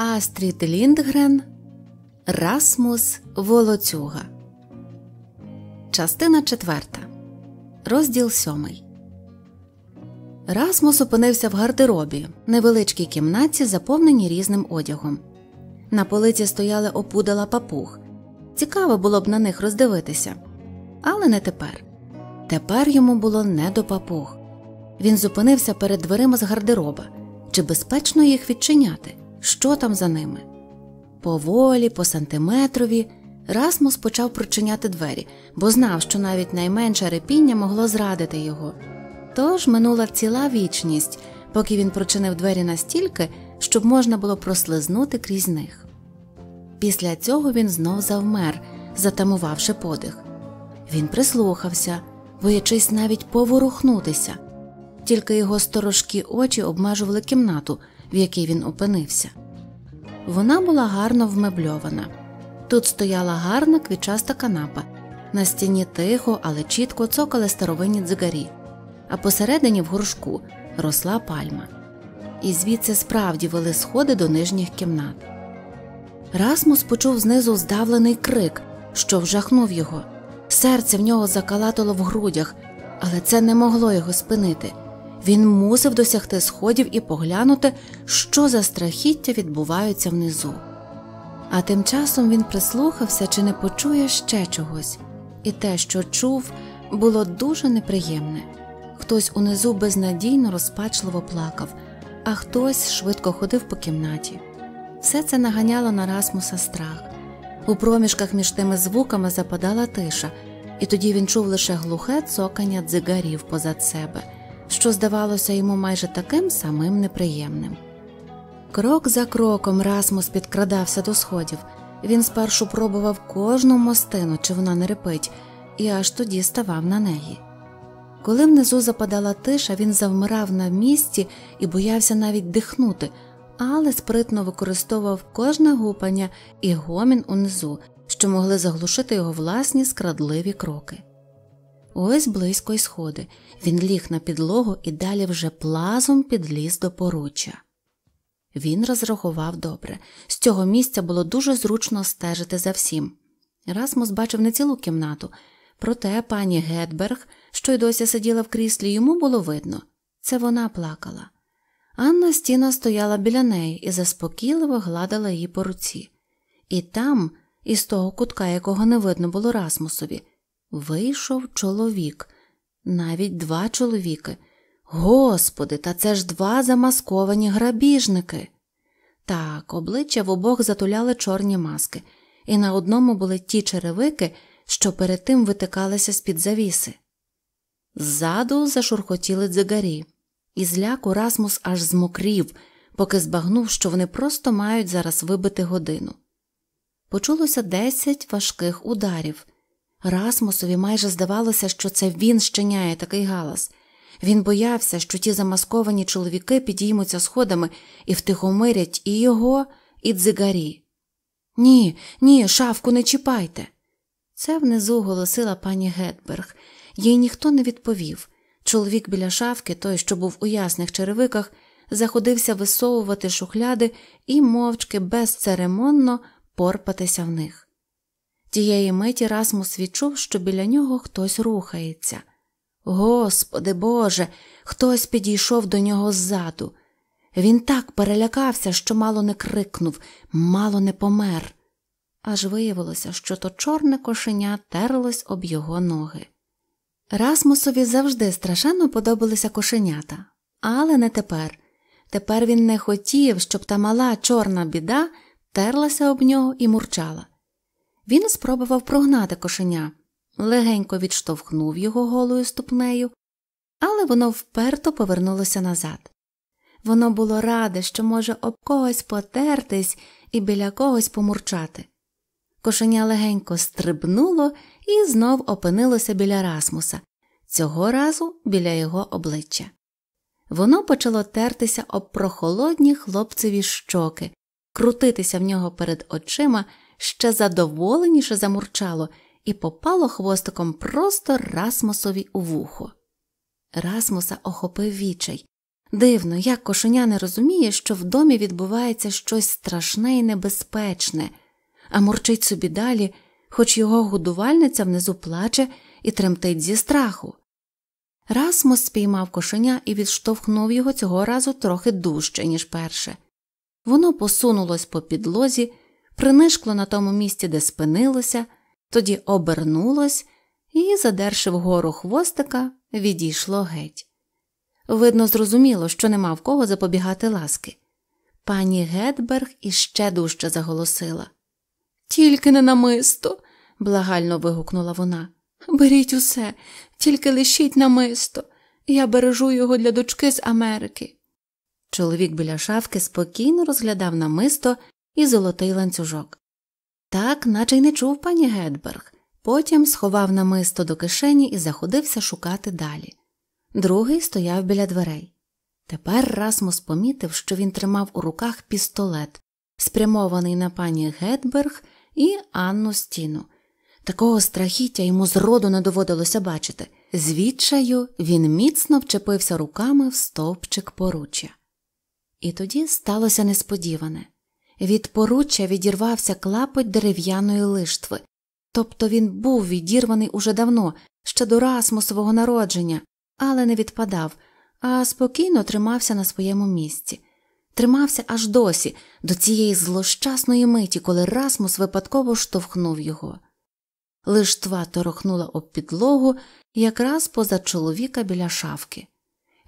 Астрід Ліндгрен Расмус Волоцюга. Частина четверта. Розділ сьомий. Расмус опинився в гардеробі, невеличкій кімнаті, заповненій різним одягом. На полиці стояли опудала папуг. Цікаво було б на них роздивитися. Але не тепер. Тепер йому було не до папуг. Він зупинився перед дверима з гардероба. Чи безпечно їх відчиняти? що там за ними. Поволі, по сантиметрові, Расмус почав прочиняти двері, бо знав, що навіть найменше репіння могло зрадити його. Тож минула ціла вічність, поки він прочинив двері настільки, щоб можна було прослизнути крізь них. Після цього він знов завмер, затамувавши подих. Він прислухався, боячись навіть поворухнутися, тільки його сторожкі очі обмежували кімнату в якій він опинився. Вона була гарно вмебльована. Тут стояла гарна квітчаста канапа, на стіні тихо, але чітко цокали старовинні дзигарі, а посередині в горшку росла пальма. І звідси справді вели сходи до нижніх кімнат. Расмус почув знизу здавлений крик, що вжахнув його. Серце в нього закалатило в грудях, але це не могло його спинити. Він мусив досягти сходів і поглянути, що за страхіття відбувається внизу. А тим часом він прислухався, чи не почує ще чогось, і те, що чув, було дуже неприємне. Хтось унизу безнадійно розпачливо плакав, а хтось швидко ходив по кімнаті. Все це наганяло на Расмуса страх. У проміжках між тими звуками западала тиша, і тоді він чув лише глухе цокання дзигарів позад себе що здавалося йому майже таким самим неприємним. Крок за кроком Расмус підкрадався до сходів. Він спершу пробував кожну мостину, чи вона не репить, і аж тоді ставав на неї. Коли внизу западала тиша, він завмирав на місці і боявся навіть дихнути, але спритно використовував кожне гупання і гомін унизу, що могли заглушити його власні скрадливі кроки. Ось близько й сходи. Він ліг на підлогу і далі вже плазом підліз до поруччя. Він розрахував добре. З цього місця було дуже зручно стежити за всім. Расмус бачив не цілу кімнату, проте пані Гетберг, що й досі сиділа в кріслі, йому було видно це вона плакала. Анна стіна стояла біля неї і заспокійливо гладила її по руці. І там, із того кутка, якого не видно було Расмусові, Вийшов чоловік, навіть два чоловіки. Господи, та це ж два замасковані грабіжники. Так, обличчя в обох затуляли чорні маски, і на одному були ті черевики, що перед тим витикалися з-під завіси. Ззаду зашурхотіли дзигарі, і зляку Расмус аж змокрів, поки збагнув, що вони просто мають зараз вибити годину. Почулося десять важких ударів. Расмусові майже здавалося, що це він щиняє такий галас. Він боявся, що ті замасковані чоловіки підіймуться сходами і втихомирять і його, і дзигарі. Ні, ні, шавку не чіпайте. Це внизу голосила пані Гетберг. Їй ніхто не відповів. Чоловік біля шавки, той, що був у ясних черевиках, заходився висовувати шухляди і мовчки безцеремонно порпатися в них. Тієї миті Расмус відчув, що біля нього хтось рухається. Господи Боже, хтось підійшов до нього ззаду. Він так перелякався, що мало не крикнув, мало не помер. Аж виявилося, що то чорне кошеня терлось об його ноги. Расмусові завжди страшенно подобалися кошенята, але не тепер. Тепер він не хотів, щоб та мала чорна біда терлася об нього і мурчала. Він спробував прогнати кошеня, легенько відштовхнув його голою ступнею, але воно вперто повернулося назад. Воно було раде, що може об когось потертись і біля когось помурчати. Кошеня легенько стрибнуло і знов опинилося біля Расмуса, цього разу біля його обличчя. Воно почало тертися об прохолодні хлопцеві щоки, крутитися в нього перед очима ще задоволеніше замурчало і попало хвостиком просто Расмусові у вухо. Расмуса охопив вічай. Дивно, як кошеня не розуміє, що в домі відбувається щось страшне і небезпечне, а мурчить собі далі, хоч його годувальниця внизу плаче і тремтить зі страху. Расмус спіймав кошеня і відштовхнув його цього разу трохи дужче, ніж перше. Воно посунулось по підлозі, принишкло на тому місці, де спинилося, тоді обернулось і, задерши вгору хвостика, відійшло геть. Видно, зрозуміло, що нема в кого запобігати ласки. Пані Гетберг іще дужче заголосила. Тільки не намисто, благально вигукнула вона. Беріть усе, тільки лишіть намисто. Я бережу його для дочки з Америки. Чоловік біля шавки спокійно розглядав намисто і золотий ланцюжок. Так, наче й не чув пані Гедберг, потім сховав намисто до кишені і заходився шукати далі. Другий стояв біля дверей. Тепер Расмус помітив, що він тримав у руках пістолет, спрямований на пані Гедберг і Анну Стіну. Такого страхіття йому зроду не доводилося бачити. Звідчаю він міцно вчепився руками в стовпчик поруччя. І тоді сталося несподіване. Від поруччя відірвався клапоть дерев'яної лиштви, тобто він був відірваний уже давно, ще до расмусового народження, але не відпадав, а спокійно тримався на своєму місці. Тримався аж досі, до цієї злощасної миті, коли Расмус випадково штовхнув його. Лиштва торохнула об підлогу якраз поза чоловіка біля шавки.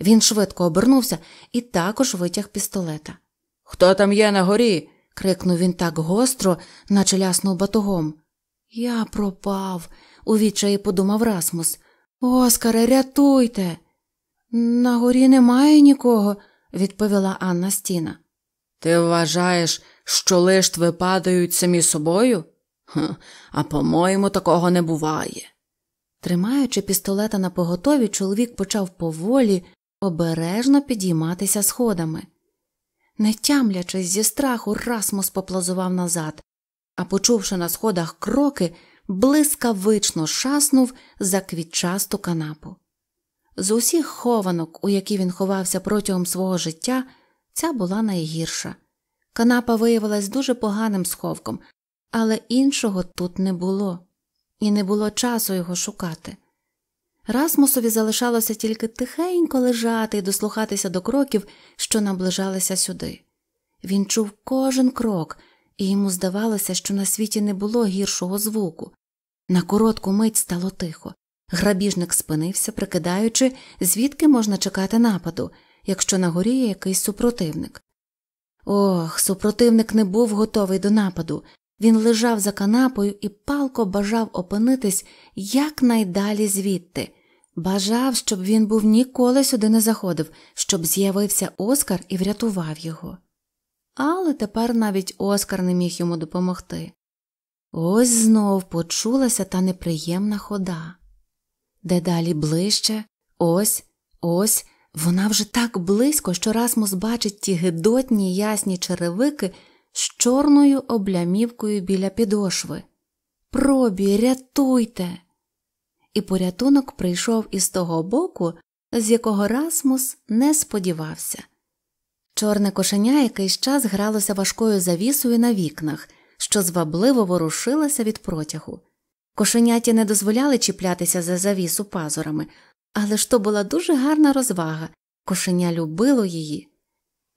Він швидко обернувся і також витяг пістолета. Хто там є на горі? крикнув він так гостро, наче ляснув батогом. Я пропав, у відчаї подумав Расмус. Оскаре, рятуйте. На горі немає нікого, відповіла Анна Стіна. Ти вважаєш, що лиштви падають самі собою? Ха, а по-моєму, такого не буває. Тримаючи пістолета на поготові, чоловік почав поволі, обережно підійматися сходами. Не тямлячись зі страху, Расмус поплазував назад, а, почувши на сходах кроки, блискавично шаснув за квітчасту канапу. З усіх хованок, у які він ховався протягом свого життя, ця була найгірша. Канапа виявилась дуже поганим сховком, але іншого тут не було, і не було часу його шукати. Расмусові залишалося тільки тихенько лежати і дослухатися до кроків, що наближалися сюди. Він чув кожен крок, і йому здавалося, що на світі не було гіршого звуку. На коротку мить стало тихо. Грабіжник спинився, прикидаючи, звідки можна чекати нападу, якщо на горі є якийсь супротивник. Ох, супротивник не був готовий до нападу. Він лежав за канапою і палко бажав опинитись якнайдалі звідти. Бажав, щоб він був ніколи сюди не заходив, щоб з'явився Оскар і врятував його. Але тепер навіть Оскар не міг йому допомогти. Ось знов почулася та неприємна хода. Дедалі ближче, ось, ось, вона вже так близько, що Расмус бачить ті гидотні ясні черевики з чорною облямівкою біля підошви. Пробі, рятуйте! і порятунок прийшов із того боку, з якого Расмус не сподівався. Чорне кошеня якийсь час гралося важкою завісою на вікнах, що звабливо ворушилася від протягу. Кошеняті не дозволяли чіплятися за завісу пазурами, але ж то була дуже гарна розвага кошеня любило її.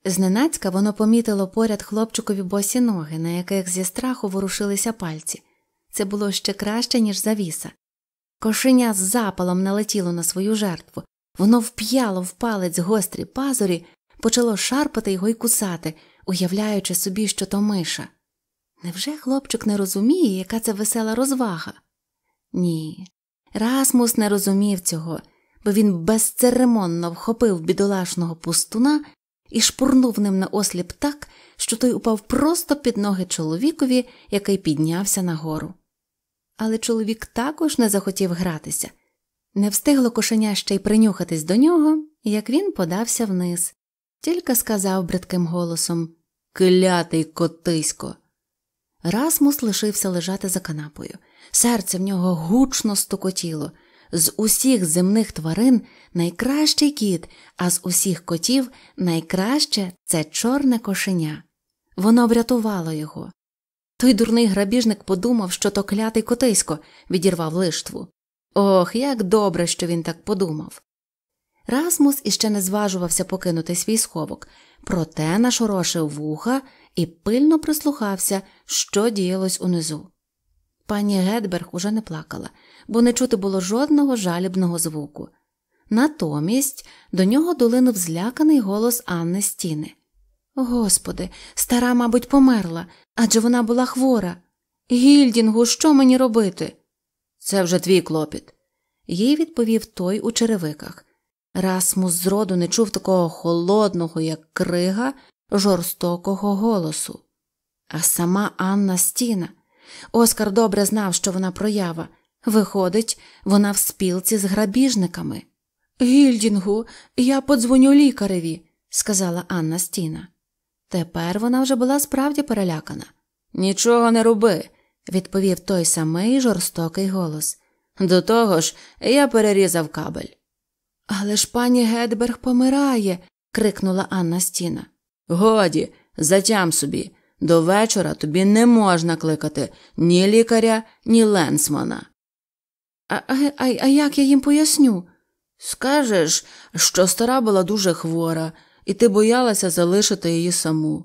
Зненацька воно помітило поряд хлопчикові босі ноги, на яких зі страху ворушилися пальці. Це було ще краще, ніж завіса. Кошеня з запалом налетіло на свою жертву, воно вп'яло в палець гострі пазурі, почало шарпати його й кусати, уявляючи собі, що то миша. Невже хлопчик не розуміє, яка це весела розвага? Ні, Расмус не розумів цього, бо він безцеремонно вхопив бідолашного пустуна і шпурнув ним на осліп так, що той упав просто під ноги чоловікові, який піднявся нагору але чоловік також не захотів гратися. Не встигло кошеня ще й принюхатись до нього, як він подався вниз, тільки сказав бридким голосом Клятий котисько. Расмус лишився лежати за канапою. Серце в нього гучно стукотіло. З усіх земних тварин найкращий кіт, а з усіх котів найкраще це чорне кошеня. Воно врятувало його. Той дурний грабіжник подумав, що то клятий котисько відірвав лиштву. Ох, як добре, що він так подумав. Расмус іще не зважувався покинути свій сховок, проте нашорошив вуха і пильно прислухався, що діялось унизу. Пані Гедберг уже не плакала, бо не чути було жодного жалібного звуку. Натомість до нього долинув зляканий голос Анни Стіни. Господи, стара, мабуть, померла. Адже вона була хвора. Гільдінгу, що мені робити? Це вже твій клопіт, їй відповів той у черевиках. Расмус зроду не чув такого холодного, як крига, жорстокого голосу. А сама Анна Стіна. Оскар добре знав, що вона проява. Виходить, вона в спілці з грабіжниками. Гільдінгу, я подзвоню лікареві, сказала Анна Стіна. Тепер вона вже була справді перелякана. Нічого не роби, відповів той самий жорстокий голос. До того ж, я перерізав кабель. Але ж пані Гедберг помирає, крикнула Анна Стіна. Годі, затям собі. До вечора тобі не можна кликати ні лікаря, ні ленсмана. А, а, а як я їм поясню? Скажеш, що стара була дуже хвора, і ти боялася залишити її саму.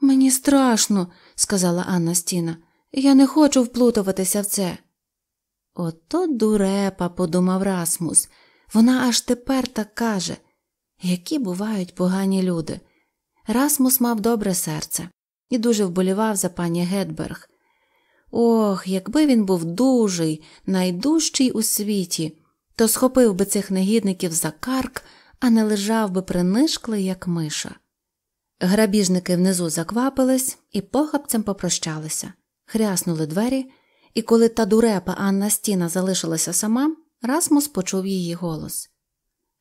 Мені страшно, сказала Анна Стіна, я не хочу вплутуватися в це. Ото дурепа, подумав Расмус, вона аж тепер так каже, які бувають погані люди. Расмус мав добре серце і дуже вболівав за пані Гетберг. Ох, якби він був дужий, найдужчий у світі, то схопив би цих негідників за карк а не лежав би принишклий, як миша. Грабіжники внизу заквапились і похапцем попрощалися, хряснули двері, і коли та дурепа Анна Стіна залишилася сама, Расмус почув її голос.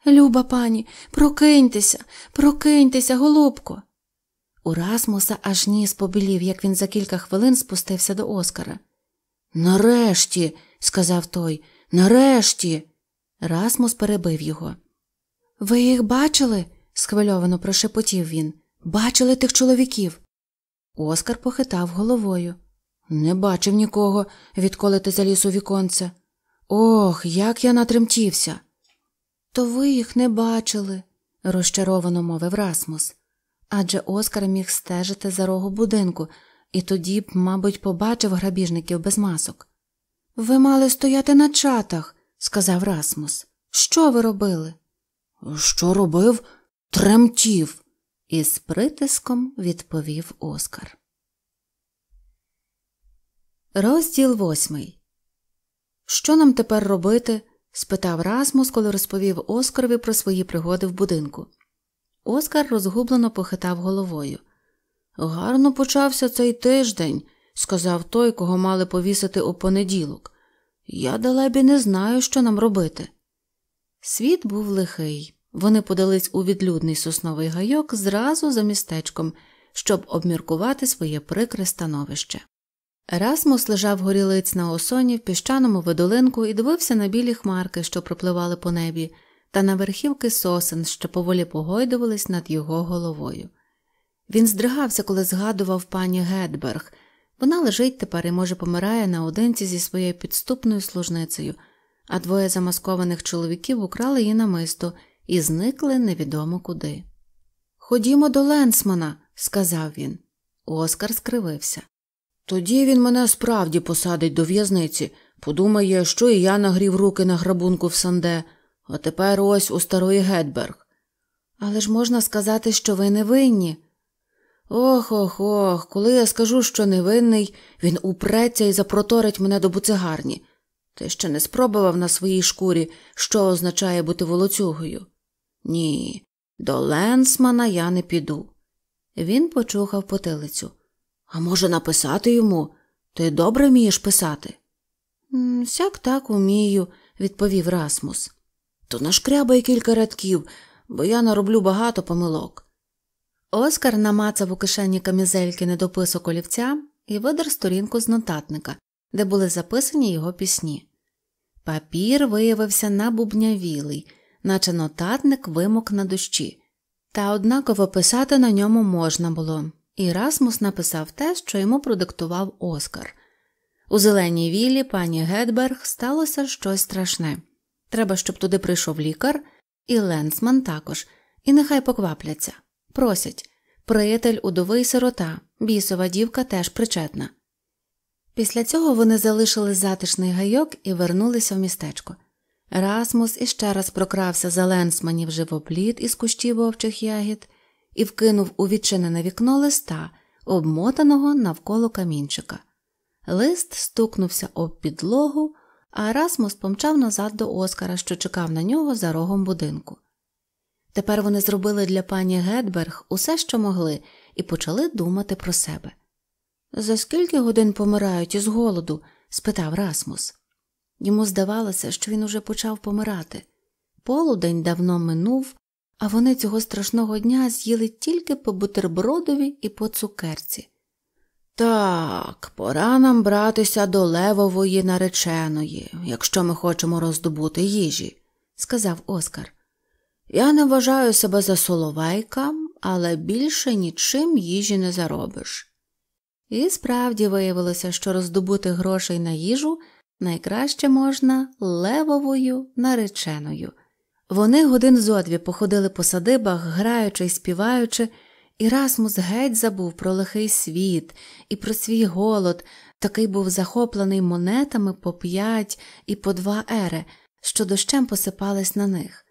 Люба пані, прокиньтеся, прокиньтеся, голубко. У Расмуса аж ніс побілів, як він за кілька хвилин спустився до Оскара. Нарешті, сказав той, нарешті. Расмус перебив його. Ви їх бачили? схвильовано прошепотів він. Бачили тих чоловіків? Оскар похитав головою. Не бачив нікого, відколи ти заліз у віконце. Ох, як я натремтівся. То ви їх не бачили, розчаровано мовив Расмус. Адже Оскар міг стежити за рогу будинку, і тоді б, мабуть, побачив грабіжників без масок. Ви мали стояти на чатах, сказав Расмус. Що ви робили? Що робив? Тремтів, із притиском відповів Оскар. Розділ восьмий. Що нам тепер робити? спитав Расмус, коли розповів Оскарові про свої пригоди в будинку. Оскар розгублено похитав головою. Гарно почався цей тиждень, сказав той, кого мали повісити у понеділок. Я далебі не знаю, що нам робити. Світ був лихий. Вони подались у відлюдний сосновий гайок зразу за містечком, щоб обміркувати своє прикре становище. Ерасмус лежав горілиць на осоні в піщаному видолинку і дивився на білі хмарки, що пропливали по небі, та на верхівки сосен, що поволі погойдувались над його головою. Він здригався, коли згадував пані Гетберг Вона лежить тепер і, може, помирає наодинці зі своєю підступною служницею а двоє замаскованих чоловіків украли її намисто і зникли невідомо куди. Ходімо до Ленсмана, сказав він. Оскар скривився. Тоді він мене справді посадить до в'язниці, подумає, що і я нагрів руки на грабунку в Санде, а тепер ось у старої Гетберг. Але ж можна сказати, що ви не винні. Ох ох ох, коли я скажу, що невинний, він упреться і запроторить мене до буцегарні. Ти ще не спробував на своїй шкурі, що означає бути волоцюгою? Ні, до Ленсмана я не піду. Він почухав потилицю. А може, написати йому? Ти добре вмієш писати? Сяк так умію, відповів Расмус. То нашкрябай кілька рядків, бо я нароблю багато помилок. Оскар намацав у кишені камізельки недописок олівця і видер сторінку з нотатника, де були записані його пісні. Папір виявився набубнявілий, наче нотатник вимок на дощі, та однаково писати на ньому можна було, і Расмус написав те, що йому продиктував Оскар. У зеленій віллі, пані Гедберг сталося щось страшне. Треба, щоб туди прийшов лікар, і Ленсман також, і нехай поквапляться. Просять приятель удовий сирота, бісова дівка теж причетна. Після цього вони залишили затишний гайок і вернулися в містечко. Расмус іще раз прокрався за Ленсманів живоплід із кущів овчих ягід і вкинув у відчинене вікно листа, обмотаного навколо камінчика. Лист стукнувся об підлогу, а Расмус помчав назад до Оскара, що чекав на нього за рогом будинку. Тепер вони зробили для пані Гетберг усе, що могли, і почали думати про себе. За скільки годин помирають із голоду? спитав Расмус. Йому здавалося, що він уже почав помирати. Полудень давно минув, а вони цього страшного дня з'їли тільки по бутербродові і по цукерці. Так, пора нам братися до левової нареченої, якщо ми хочемо роздобути їжі, сказав Оскар. Я не вважаю себе за соловейка, але більше нічим їжі не заробиш. І справді виявилося, що роздобути грошей на їжу найкраще можна левовою нареченою. Вони годин зодві походили по садибах, граючи й співаючи, і Расмус геть забув про лихий світ і про свій голод, такий був захоплений монетами по п'ять і по два ери, що дощем посипались на них,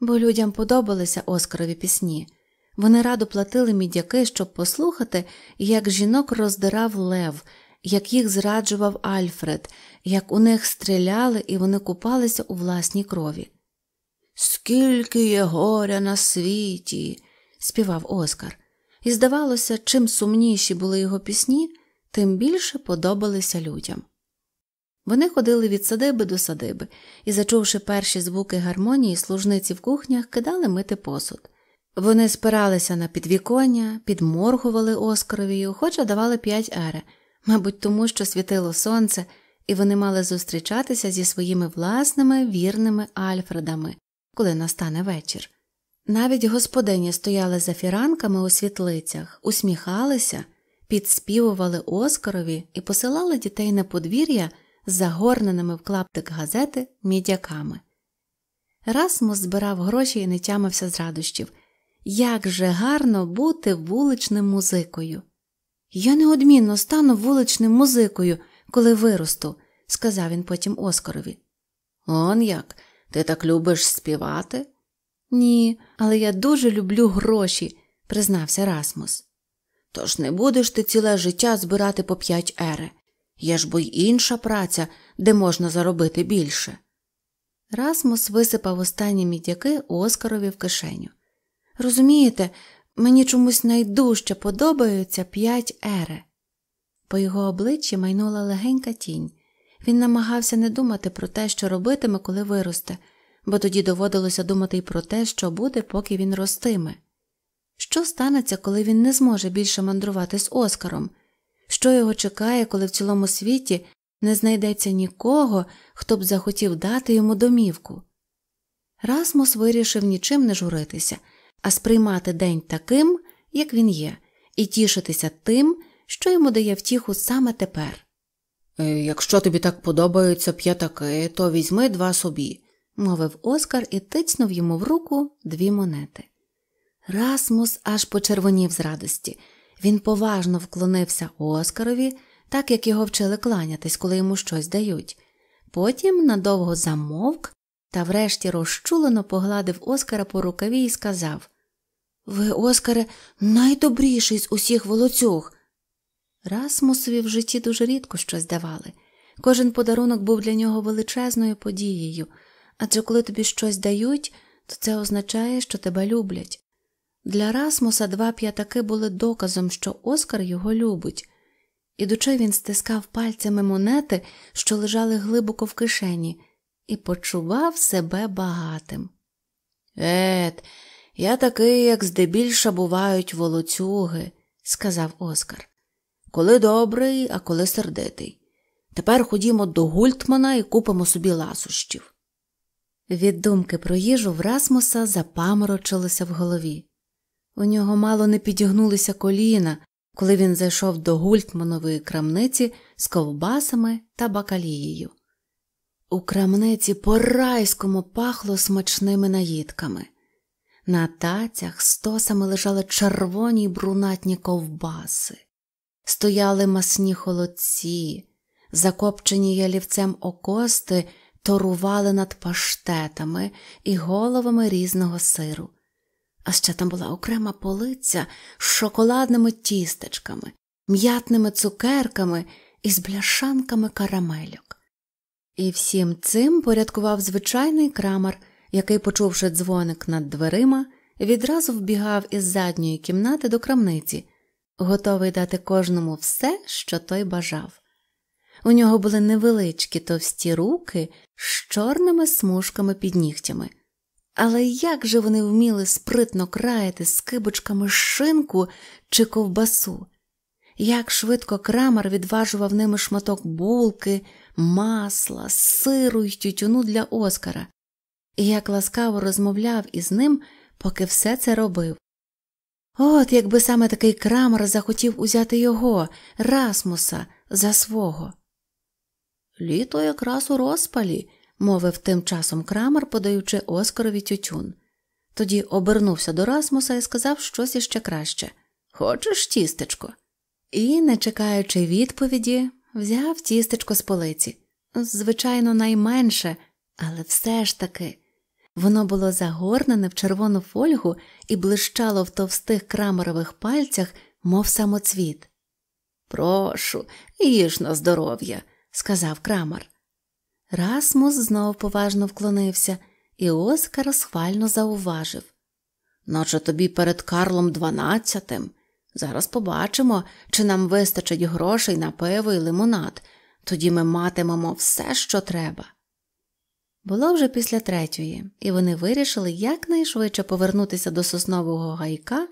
бо людям подобалися оскарові пісні. Вони радо платили мідяки, щоб послухати, як жінок роздирав лев, як їх зраджував Альфред, як у них стріляли і вони купалися у власній крові. Скільки є горя на світі, співав Оскар, і здавалося, чим сумніші були його пісні, тим більше подобалися людям. Вони ходили від садиби до садиби і, зачувши перші звуки гармонії, служниці в кухнях кидали мити посуд. Вони спиралися на підвіконня, підморгували Оскаровію, хоча давали п'ять ере, мабуть, тому що світило сонце, і вони мали зустрічатися зі своїми власними вірними Альфредами, коли настане вечір. Навіть господині стояли за фіранками у світлицях, усміхалися, підспівували Оскарові і посилали дітей на подвір'я з загорненими в клаптик газети мідяками. Расмус збирав гроші і не тямився з радощів. Як же гарно бути вуличним музикою. Я неодмінно стану вуличним музикою, коли виросту, сказав він потім Оскарові. Он як, ти так любиш співати? Ні, але я дуже люблю гроші, признався Расмус. Тож не будеш ти ціле життя збирати по п'ять ере. Є ж бо й інша праця, де можна заробити більше. Расмус висипав останні мідяки Оскарові в кишеню. Розумієте, мені чомусь найдужче подобаються п'ять ере. По його обличчі майнула легенька тінь. Він намагався не думати про те, що робитиме, коли виросте, бо тоді доводилося думати й про те, що буде, поки він ростиме. Що станеться, коли він не зможе більше мандрувати з Оскаром? Що його чекає, коли в цілому світі не знайдеться нікого, хто б захотів дати йому домівку? Расмус вирішив нічим не журитися а сприймати день таким, як він є, і тішитися тим, що йому дає втіху саме тепер. Е, якщо тобі так подобаються п'ятаки, то візьми два собі, мовив Оскар і тицьнув йому в руку дві монети. Расмус аж почервонів з радості. Він поважно вклонився Оскарові, так як його вчили кланятись, коли йому щось дають. Потім надовго замовк, та врешті розчулено погладив Оскара по рукаві і сказав Ви, Оскаре, найдобріший з усіх волоцюг. Расмусові в житті дуже рідко щось давали. Кожен подарунок був для нього величезною подією, адже коли тобі щось дають, то це означає, що тебе люблять. Для Расмуса два п'ятаки були доказом, що Оскар його любить. Ідучи, він стискав пальцями монети, що лежали глибоко в кишені і почував себе багатим. Ет, я такий, як здебільша бувають волоцюги, сказав Оскар. Коли добрий, а коли сердитий. Тепер ходімо до Гультмана і купимо собі ласощів. Від думки про їжу в Расмуса запаморочилося в голові. У нього мало не підігнулися коліна, коли він зайшов до гультманової крамниці з ковбасами та бакалією. У крамниці по райському пахло смачними наїдками. На тацях стосами лежали червоні й брунатні ковбаси, стояли масні холодці, закопчені ялівцем окости, торували над паштетами і головами різного сиру. А ще там була окрема полиця з шоколадними тістечками, м'ятними цукерками і з бляшанками карамельок. І всім цим порядкував звичайний крамар, який, почувши дзвоник над дверима, відразу вбігав із задньої кімнати до крамниці, готовий дати кожному все, що той бажав. У нього були невеличкі товсті руки з чорними смужками під нігтями. Але як же вони вміли спритно краяти скибочками шинку чи ковбасу? Як швидко крамар відважував ними шматок булки, масла, сиру й тютюну для Оскара, і як ласкаво розмовляв із ним, поки все це робив. От якби саме такий крамер захотів узяти його, Расмуса, за свого. Літо якраз у розпалі, мовив тим часом крамер, подаючи Оскарові тютюн. Тоді обернувся до Расмуса і сказав щось іще краще Хочеш, тістечко? І, не чекаючи відповіді, взяв тістечко з полиці, звичайно, найменше, але все ж таки. Воно було загорнене в червону фольгу і блищало в товстих крамерових пальцях, мов самоцвіт. Прошу, їж на здоров'я, сказав крамар. Расмус знов поважно вклонився, і Оскар схвально зауважив. Наче тобі перед Карлом дванадцятим Зараз побачимо, чи нам вистачить грошей на пиво і лимонад, тоді ми матимемо все, що треба. Було вже після третьої, і вони вирішили якнайшвидше повернутися до соснового гайка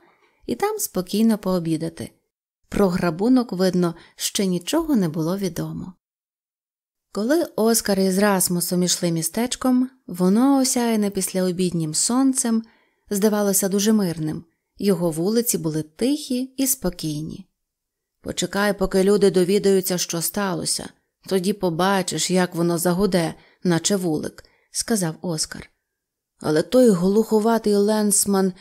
і там спокійно пообідати. Про грабунок, видно, ще нічого не було відомо. Коли Оскар із Расмусом ішли містечком, воно, осяяне після обіднім сонцем, здавалося дуже мирним. Його вулиці були тихі і спокійні. Почекай, поки люди довідаються, що сталося, тоді побачиш, як воно загуде, наче вулик, сказав Оскар. Але той глуховатий Ленсман,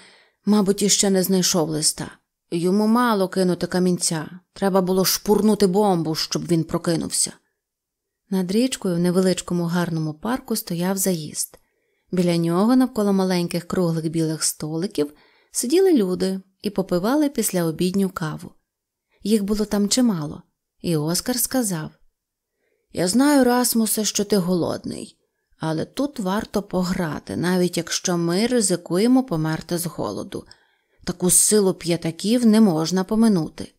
мабуть, іще не знайшов листа. Йому мало кинути камінця, треба було шпурнути бомбу, щоб він прокинувся. Над річкою в невеличкому гарному парку стояв заїзд. Біля нього, навколо маленьких круглих білих столиків, сиділи люди і попивали після обідню каву. Їх було там чимало, і Оскар сказав Я знаю, Расмусе, що ти голодний, але тут варто пограти, навіть якщо ми ризикуємо померти з голоду. Таку силу п'ятаків не можна поминути.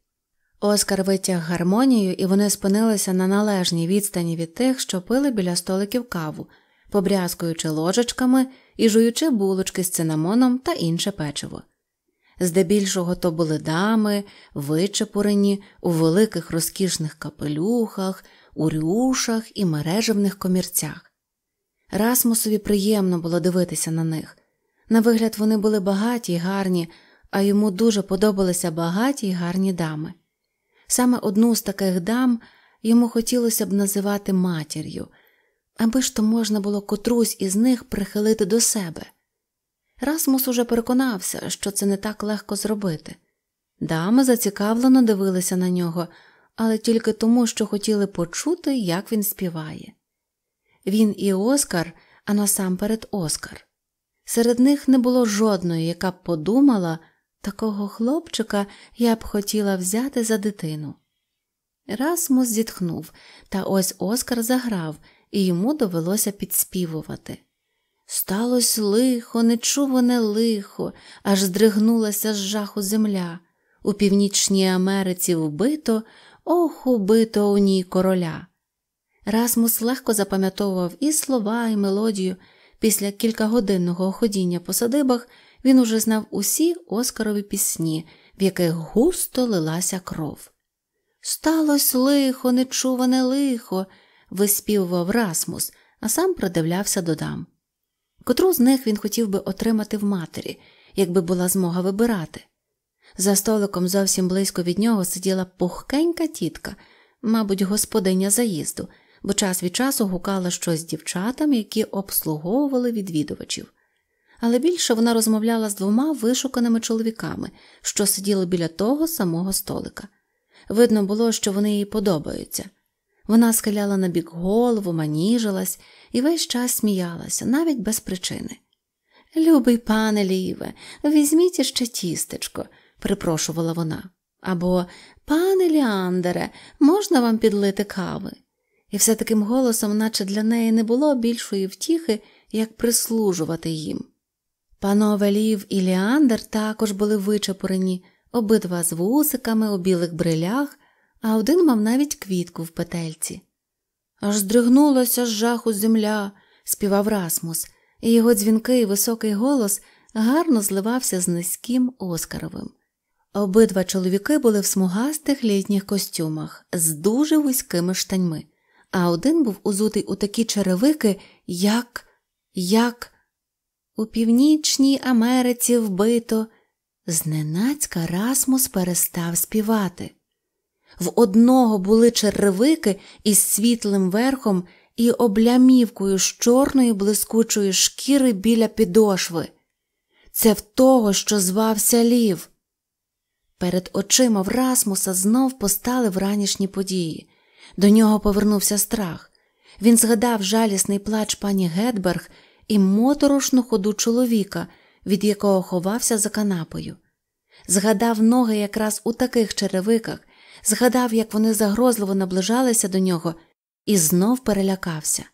Оскар витяг гармонію, і вони спинилися на належній відстані від тих, що пили біля столиків каву, побрязкуючи ложечками і жуючи булочки з цинамоном та інше печиво. Здебільшого то були дами, вичепурені у великих розкішних капелюхах, у рюшах і мережевних комірцях. Расмусові приємно було дивитися на них. На вигляд, вони були багаті й гарні, а йому дуже подобалися багаті й гарні дами. Саме одну з таких дам йому хотілося б називати матір'ю аби ж то можна було котрусь із них прихилити до себе. Расмус уже переконався, що це не так легко зробити. Дами зацікавлено дивилися на нього, але тільки тому, що хотіли почути, як він співає. Він і Оскар, а насамперед Оскар. Серед них не було жодної, яка б подумала, такого хлопчика я б хотіла взяти за дитину. Расмус зітхнув, та ось Оскар заграв і йому довелося підспівувати. Сталось лихо, нечуване лихо, аж здригнулася з жаху земля. У північній Америці вбито, ох, убито у ній короля. Расмус легко запам'ятовував і слова, і мелодію. Після кількагодинного ходіння по садибах він уже знав усі оскарові пісні, в яких густо лилася кров. Сталось лихо, нечуване лихо, виспівував Расмус, а сам придивлявся до дам. Котру з них він хотів би отримати в матері, якби була змога вибирати. За столиком зовсім близько від нього сиділа пухкенька тітка, мабуть, господиня заїзду, бо час від часу гукала щось дівчатам, які обслуговували відвідувачів. Але більше вона розмовляла з двома вишуканими чоловіками, що сиділи біля того самого столика. Видно було, що вони їй подобаються. Вона схиляла на бік голову, маніжилась і весь час сміялася, навіть без причини. Любий пане ліве, візьміть ще тістечко, припрошувала вона. Або пане Ліандере, можна вам підлити кави? І все таким голосом, наче для неї не було більшої втіхи, як прислужувати їм. Панове Лів і Ліандер також були вичепурені, обидва з вусиками у білих брилях а один мав навіть квітку в петельці. Аж здригнулася з жаху земля, співав Расмус, і його дзвінкий високий голос гарно зливався з низьким Оскаровим. Обидва чоловіки були в смугастих літніх костюмах з дуже вузькими штаньми, а один був узутий у такі черевики, як, як у Північній Америці вбито. Зненацька Расмус перестав співати. В одного були черевики із світлим верхом і облямівкою з чорної блискучої шкіри біля підошви. Це в того, що звався лів. Перед очима Врасмуса знов постали вранішні події. До нього повернувся страх. Він згадав жалісний плач пані Гетберг і моторошну ходу чоловіка, від якого ховався за канапою. Згадав ноги якраз у таких черевиках, згадав, як вони загрозливо наближалися до нього, і знов перелякався.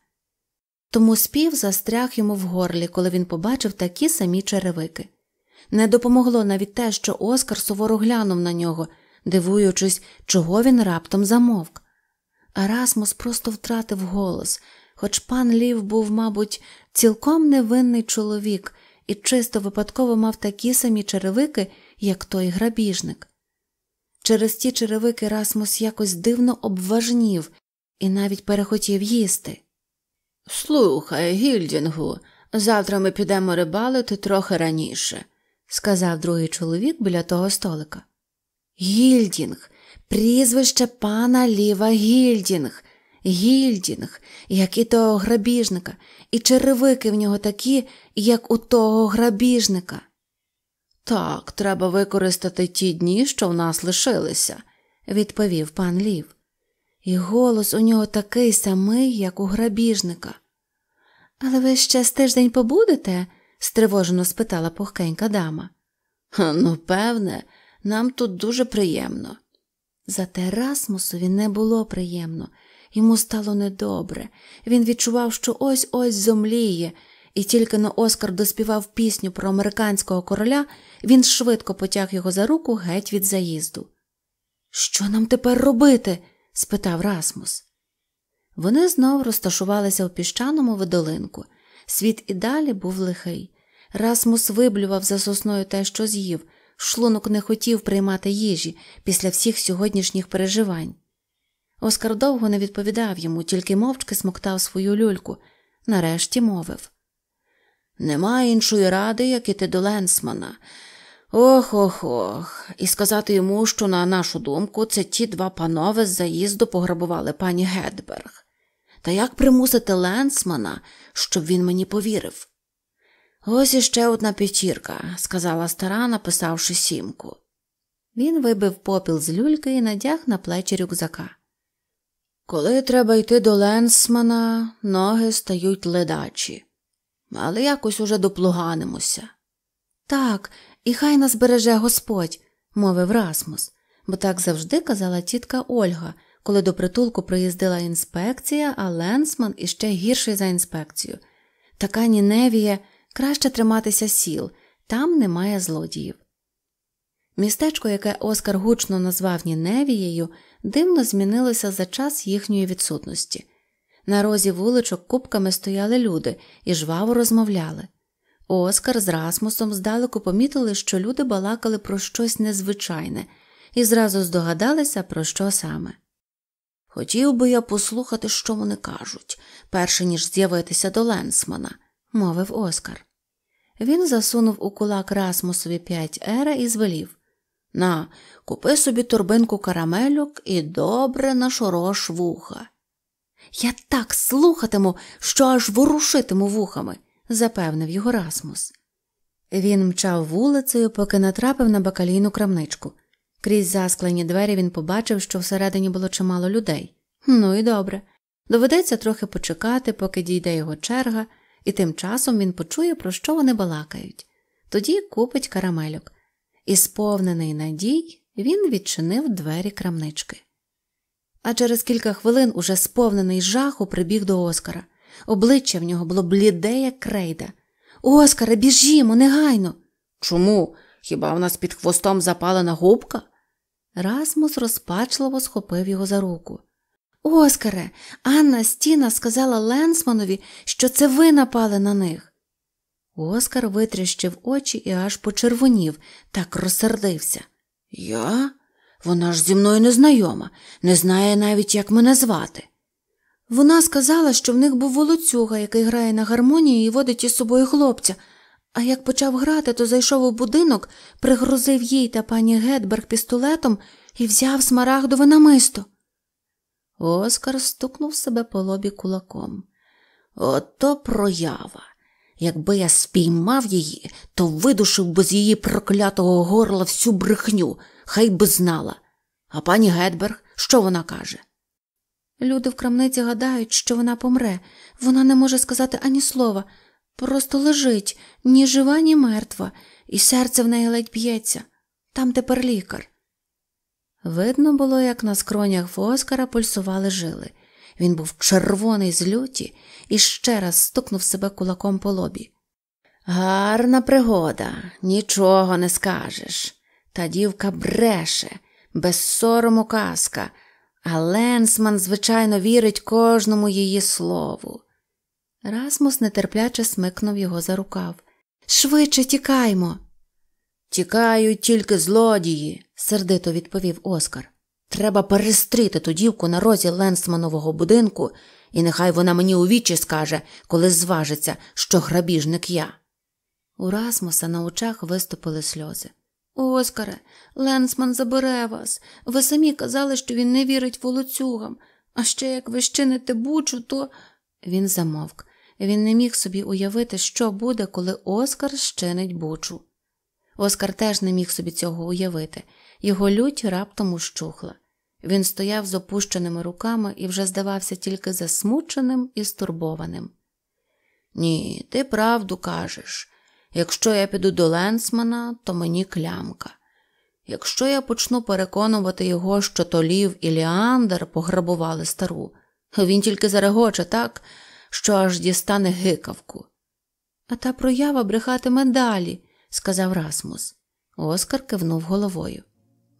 Тому спів застряг йому в горлі, коли він побачив такі самі черевики. Не допомогло навіть те, що Оскар суворо глянув на нього, дивуючись, чого він раптом замовк. Арасмус просто втратив голос, хоч пан Лів був, мабуть, цілком невинний чоловік і чисто випадково мав такі самі черевики, як той грабіжник. Через ті черевики Расмус якось дивно обважнів і навіть перехотів їсти. Слухай, Гільдінгу, завтра ми підемо рибалити трохи раніше, сказав другий чоловік біля того столика. Гільдінг, прізвище пана Ліва Гільдінг, Гільдінг, як і того грабіжника, і черевики в нього такі, як у того грабіжника. Так, треба використати ті дні, що в нас лишилися, відповів пан Лів. І голос у нього такий самий, як у грабіжника. Але ви ще з тиждень побудете? стривожено спитала пухкенька дама. Ну, певне, нам тут дуже приємно. Зате Расмусові не було приємно, йому стало недобре. Він відчував, що ось ось зомліє, і тільки но Оскар доспівав пісню про американського короля, він швидко потяг його за руку геть від заїзду. Що нам тепер робити? спитав Расмус. Вони знов розташувалися у піщаному видолинку. Світ і далі був лихий. Расмус виблював за сосною те, що з'їв, шлунок не хотів приймати їжі після всіх сьогоднішніх переживань. Оскар довго не відповідав йому, тільки мовчки смоктав свою люльку. Нарешті мовив Нема іншої ради, як іти до Ленсмана. Ох ох ох. І сказати йому, що, на нашу думку, це ті два панове з заїзду пограбували пані Гедберг. Та як примусити Ленсмана, щоб він мені повірив? Ось іще одна п'ятірка, сказала стара, написавши сімку. Він вибив попіл з люльки і надяг на плечі рюкзака. Коли треба йти до Ленсмана, ноги стають ледачі але якось уже доплуганимося. Так, і хай нас береже Господь, мовив Расмус, бо так завжди казала тітка Ольга, коли до притулку приїздила інспекція, а Ленсман іще гірший за інспекцію. Така Ніневія краще триматися сіл, там немає злодіїв. Містечко, яке Оскар гучно назвав Ніневією, дивно змінилося за час їхньої відсутності. На розі вуличок кубками стояли люди і жваво розмовляли. Оскар з Расмусом здалеку помітили, що люди балакали про щось незвичайне і зразу здогадалися, про що саме. Хотів би я послухати, що вони кажуть, перше ніж з'явитися до Ленсмана, мовив Оскар. Він засунув у кулак Расмусові п'ять ера і звелів На, купи собі торбинку карамелюк і добре нашорош вуха. Я так слухатиму, що аж ворушитиму вухами, запевнив його Расмус. Він мчав вулицею, поки натрапив на бакалійну крамничку. Крізь засклені двері він побачив, що всередині було чимало людей. Ну і добре. Доведеться трохи почекати, поки дійде його черга, і тим часом він почує, про що вони балакають. Тоді купить карамельок. І, сповнений надій, він відчинив двері крамнички а через кілька хвилин, уже сповнений жаху, прибіг до Оскара. Обличчя в нього було бліде, як крейда. Оскаре, біжімо, негайно. Чому? Хіба в нас під хвостом запалена губка? Расмус розпачливо схопив його за руку. Оскаре, Анна Стіна сказала Ленсманові, що це ви напали на них. Оскар витріщив очі і аж почервонів, так розсердився. Я? Вона ж зі мною не знайома, не знає навіть, як мене звати. Вона сказала, що в них був волоцюга, який грає на гармонії і водить із собою хлопця, а як почав грати, то зайшов у будинок, пригрузив їй та пані Гетберг пістолетом і взяв смарагдове намисто. Оскар стукнув себе по лобі кулаком. Ото проява. Якби я спіймав її, то видушив би з її проклятого горла всю брехню хай би знала. А пані Гедберг, що вона каже? Люди в крамниці гадають, що вона помре. Вона не може сказати ані слова, просто лежить ні жива, ні мертва, і серце в неї ледь б'ється. Там тепер лікар. Видно було, як на скронях Оскара пульсували жили. Він був червоний з люті і ще раз стукнув себе кулаком по лобі. Гарна пригода, нічого не скажеш. Та дівка бреше, без сорому казка, а Ленсман, звичайно, вірить кожному її слову. Расмус нетерпляче смикнув його за рукав. Швидше тікаймо. Тікають тільки злодії, сердито відповів Оскар. Треба перестріти ту дівку на розі Ленсманового будинку, і нехай вона мені у вічі скаже, коли зважиться, що грабіжник я. У Расмуса на очах виступили сльози. Оскаре, Ленсман забере вас. Ви самі казали, що він не вірить волоцюгам, а ще як ви щините бучу, то. Він замовк. Він не міг собі уявити, що буде, коли Оскар щинить бучу. Оскар теж не міг собі цього уявити, його лють раптом ущухла. Він стояв з опущеними руками і вже здавався тільки засмученим і стурбованим. Ні, ти правду кажеш. Якщо я піду до Ленсмана, то мені клямка. Якщо я почну переконувати його, що Толів і Ліандер пограбували стару, він тільки зарегоче так, що аж дістане гикавку. А та проява брехатиме далі, сказав Расмус. Оскар кивнув головою.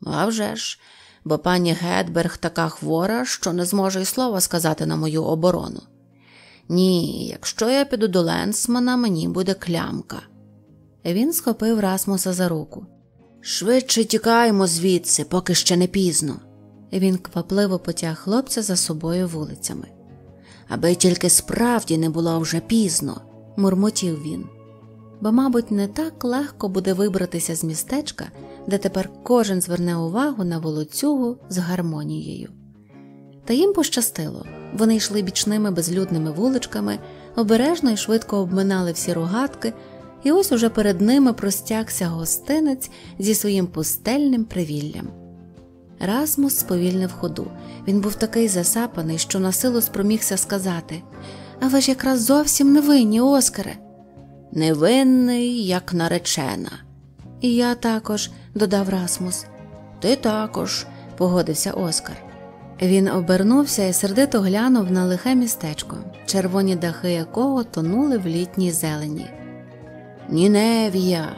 «Ну, «А вже ж, бо пані Гетберг така хвора, що не зможе й слова сказати на мою оборону. Ні, якщо я піду до Ленсмана, мені буде клямка. Він схопив Расмуса за руку. Швидше тікаємо звідси, поки ще не пізно. Він квапливо потяг хлопця за собою вулицями. Аби тільки справді не було вже пізно, мурмотів він. Бо, мабуть, не так легко буде вибратися з містечка, де тепер кожен зверне увагу на волоцюгу з гармонією. Та їм пощастило вони йшли бічними безлюдними вуличками, обережно і швидко обминали всі рогатки і ось уже перед ними простягся гостинець зі своїм пустельним привіллям. Расмус сповільнив ходу. Він був такий засапаний, що на силу спромігся сказати А ви ж якраз зовсім невинні, Оскаре. Невинний, як наречена. І я також, додав Расмус. Ти також, погодився Оскар. Він обернувся і сердито глянув на лихе містечко, червоні дахи якого тонули в літній зелені. Ніневія,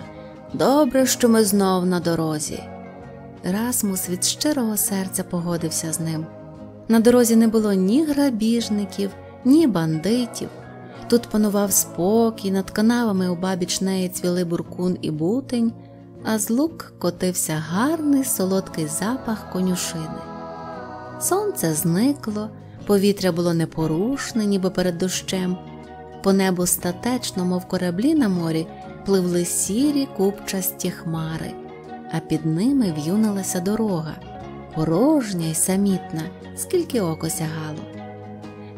добре, що ми знов на дорозі. Расмус від щирого серця погодився з ним. На дорозі не було ні грабіжників, ні бандитів. Тут панував спокій, над канавами у бабіч неї цвіли буркун і бутень, а з лук котився гарний солодкий запах конюшини. Сонце зникло, повітря було непорушне, ніби перед дощем. По небу статечно, мов кораблі на морі, пливли сірі купчасті хмари, а під ними в'юнилася дорога, порожня й самітна, скільки око сягало.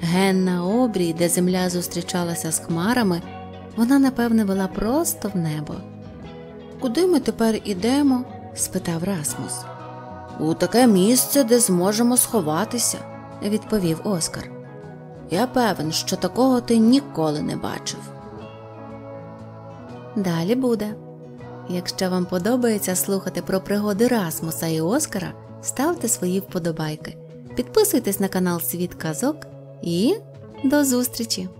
Ген на обрій, де земля зустрічалася з хмарами, вона, напевне, вела просто в небо. Куди ми тепер ідемо? спитав Расмус. У таке місце, де зможемо сховатися, відповів Оскар. Я певен, що такого ти ніколи не бачив. Далі буде. Якщо вам подобається слухати про пригоди Расмуса і Оскара, ставте свої вподобайки. Підписуйтесь на канал Світ Казок і до зустрічі!